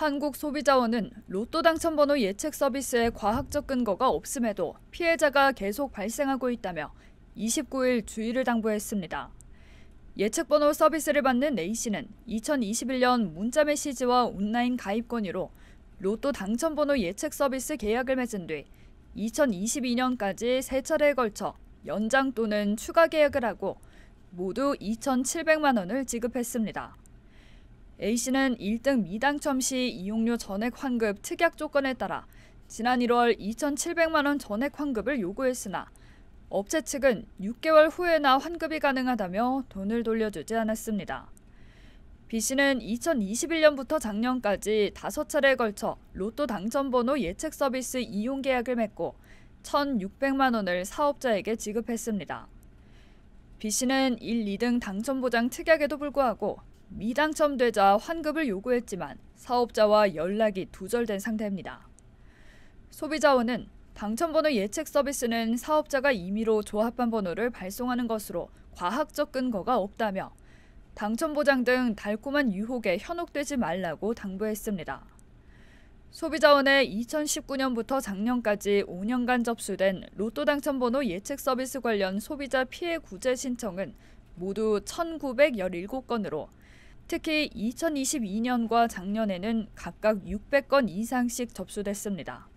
한국소비자원은 로또 당첨 번호 예측 서비스에 과학적 근거가 없음에도 피해자가 계속 발생하고 있다며 29일 주의를 당부했습니다. 예측 번호 서비스를 받는 A씨는 2021년 문자 메시지와 온라인 가입 권유로 로또 당첨 번호 예측 서비스 계약을 맺은 뒤 2022년까지 세 차례에 걸쳐 연장 또는 추가 계약을 하고 모두 2,700만 원을 지급했습니다. A씨는 1등 미당첨 시 이용료 전액 환급 특약 조건에 따라 지난 1월 2,700만 원 전액 환급을 요구했으나 업체 측은 6개월 후에나 환급이 가능하다며 돈을 돌려주지 않았습니다. B씨는 2021년부터 작년까지 5차례에 걸쳐 로또 당첨번호 예측 서비스 이용 계약을 맺고 1,600만 원을 사업자에게 지급했습니다. B씨는 1, 2등 당첨보장 특약에도 불구하고 미당첨되자 환급을 요구했지만 사업자와 연락이 두절된 상태입니다. 소비자원은 당첨번호 예측 서비스는 사업자가 임의로 조합반 번호를 발송하는 것으로 과학적 근거가 없다며 당첨 보장 등 달콤한 유혹에 현혹되지 말라고 당부했습니다. 소비자원의 2019년부터 작년까지 5년간 접수된 로또 당첨번호 예측 서비스 관련 소비자 피해 구제 신청은 모두 1,917건으로 특히 2022년과 작년에는 각각 600건 이상씩 접수됐습니다.